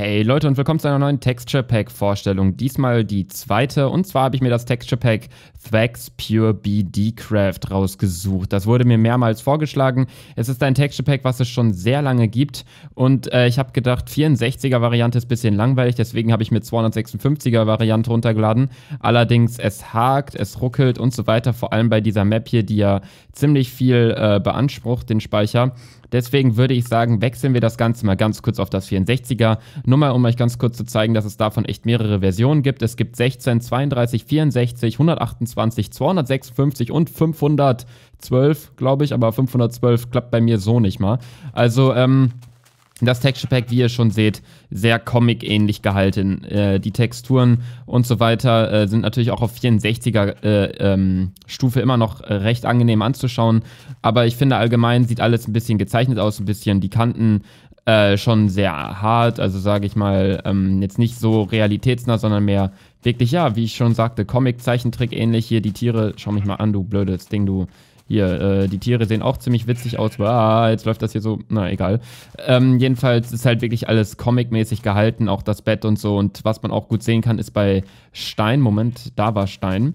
Hey Leute und willkommen zu einer neuen Texture Pack Vorstellung. Diesmal die zweite und zwar habe ich mir das Texture Pack Thwax Pure BD Craft rausgesucht. Das wurde mir mehrmals vorgeschlagen. Es ist ein Texture Pack, was es schon sehr lange gibt und äh, ich habe gedacht, 64er Variante ist ein bisschen langweilig, deswegen habe ich mir 256er Variante runtergeladen. Allerdings es hakt, es ruckelt und so weiter, vor allem bei dieser Map hier, die ja ziemlich viel äh, beansprucht, den Speicher. Deswegen würde ich sagen, wechseln wir das Ganze mal ganz kurz auf das 64er. Nur mal, um euch ganz kurz zu zeigen, dass es davon echt mehrere Versionen gibt. Es gibt 16, 32, 64, 128, 256 und 512, glaube ich. Aber 512 klappt bei mir so nicht mal. Also, ähm, das Texture Pack, wie ihr schon seht, sehr comic-ähnlich gehalten. Äh, die Texturen und so weiter äh, sind natürlich auch auf 64er äh, ähm, Stufe immer noch äh, recht angenehm anzuschauen. Aber ich finde allgemein sieht alles ein bisschen gezeichnet aus, ein bisschen die Kanten äh, schon sehr hart. Also sage ich mal, ähm, jetzt nicht so realitätsnah, sondern mehr wirklich, ja, wie ich schon sagte, Comic-Zeichentrick ähnlich. Hier die Tiere, schau mich mal an, du blödes Ding, du hier, äh, die Tiere sehen auch ziemlich witzig aus. Ah, jetzt läuft das hier so, na egal. Ähm, jedenfalls ist halt wirklich alles comic-mäßig gehalten, auch das Bett und so. Und was man auch gut sehen kann, ist bei Stein, Moment, da war Stein.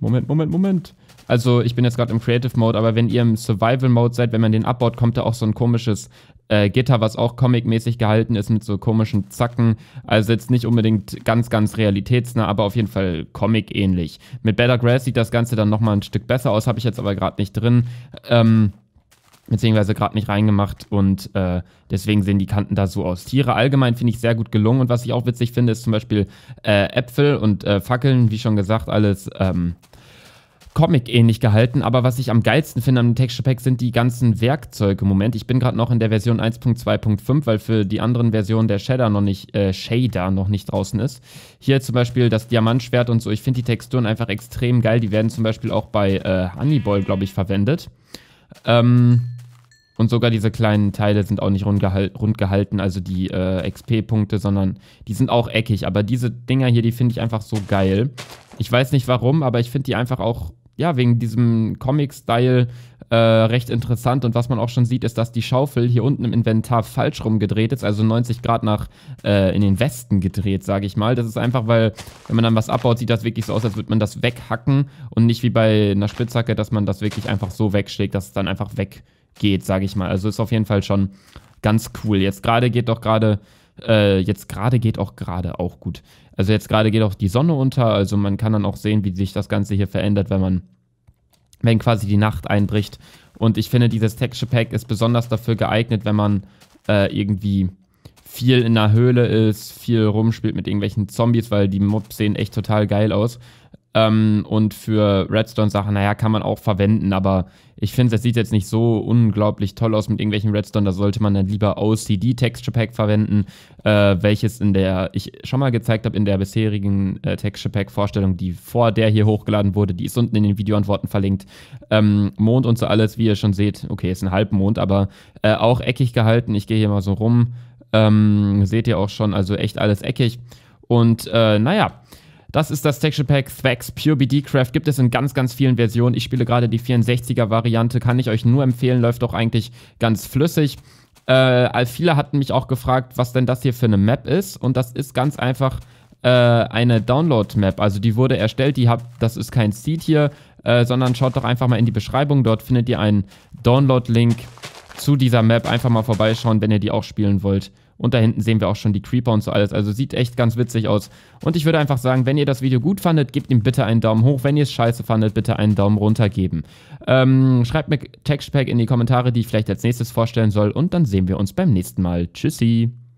Moment, Moment, Moment. Also ich bin jetzt gerade im Creative Mode, aber wenn ihr im Survival Mode seid, wenn man den abbaut, kommt da auch so ein komisches äh, Gitter, was auch comic-mäßig gehalten ist mit so komischen Zacken. Also jetzt nicht unbedingt ganz, ganz realitätsnah, aber auf jeden Fall comic-ähnlich. Mit Better Grass sieht das Ganze dann nochmal ein Stück besser aus, habe ich jetzt aber gerade nicht drin. Ähm, beziehungsweise gerade nicht reingemacht und äh, deswegen sehen die Kanten da so aus. Tiere allgemein finde ich sehr gut gelungen und was ich auch witzig finde, ist zum Beispiel äh, Äpfel und äh, Fackeln, wie schon gesagt, alles ähm, Comic-ähnlich gehalten, aber was ich am geilsten finde am Texture Pack sind die ganzen Werkzeuge. Moment, ich bin gerade noch in der Version 1.2.5, weil für die anderen Versionen der Shader noch nicht, äh, Shader noch nicht draußen ist. Hier zum Beispiel das Diamantschwert und so. Ich finde die Texturen einfach extrem geil. Die werden zum Beispiel auch bei äh, Honeyball, glaube ich, verwendet. Ähm, und sogar diese kleinen Teile sind auch nicht rund, gehal rund gehalten, also die äh, XP-Punkte, sondern die sind auch eckig. Aber diese Dinger hier, die finde ich einfach so geil. Ich weiß nicht warum, aber ich finde die einfach auch ja, wegen diesem Comic-Style äh, recht interessant. Und was man auch schon sieht, ist, dass die Schaufel hier unten im Inventar falsch rumgedreht ist, also 90 Grad nach äh, in den Westen gedreht, sage ich mal. Das ist einfach, weil, wenn man dann was abbaut, sieht das wirklich so aus, als würde man das weghacken und nicht wie bei einer Spitzhacke, dass man das wirklich einfach so wegschlägt, dass es dann einfach weggeht, sage ich mal. Also ist auf jeden Fall schon ganz cool. Jetzt gerade geht doch gerade äh, jetzt gerade geht auch gerade auch gut. Also jetzt gerade geht auch die Sonne unter, also man kann dann auch sehen, wie sich das Ganze hier verändert, wenn man wenn quasi die Nacht einbricht. Und ich finde, dieses Texture Pack ist besonders dafür geeignet, wenn man äh, irgendwie viel in der Höhle ist, viel rumspielt mit irgendwelchen Zombies, weil die Mobs sehen echt total geil aus. Ähm, und für Redstone-Sachen, naja, kann man auch verwenden, aber ich finde, das sieht jetzt nicht so unglaublich toll aus mit irgendwelchen Redstone. Da sollte man dann lieber OCD Texture Pack verwenden, äh, welches in der, ich schon mal gezeigt habe, in der bisherigen äh, Texture Pack Vorstellung, die vor der hier hochgeladen wurde, die ist unten in den Videoantworten verlinkt. Ähm, Mond und so alles, wie ihr schon seht, okay, ist ein Halbmond, aber äh, auch eckig gehalten. Ich gehe hier mal so rum. Ähm, seht ihr auch schon, also echt alles eckig. Und äh, naja, das ist das Texture Pack Thwax Pure BD Craft. Gibt es in ganz, ganz vielen Versionen. Ich spiele gerade die 64er-Variante. Kann ich euch nur empfehlen. Läuft auch eigentlich ganz flüssig. Äh, viele hatten mich auch gefragt, was denn das hier für eine Map ist. Und das ist ganz einfach äh, eine Download-Map. Also die wurde erstellt. Die hab, das ist kein Seed hier, äh, sondern schaut doch einfach mal in die Beschreibung. Dort findet ihr einen Download-Link zu dieser Map. Einfach mal vorbeischauen, wenn ihr die auch spielen wollt. Und da hinten sehen wir auch schon die Creeper und so alles. Also sieht echt ganz witzig aus. Und ich würde einfach sagen, wenn ihr das Video gut fandet, gebt ihm bitte einen Daumen hoch. Wenn ihr es scheiße fandet, bitte einen Daumen runter geben. Ähm, schreibt mir Textpack in die Kommentare, die ich vielleicht als nächstes vorstellen soll. Und dann sehen wir uns beim nächsten Mal. Tschüssi.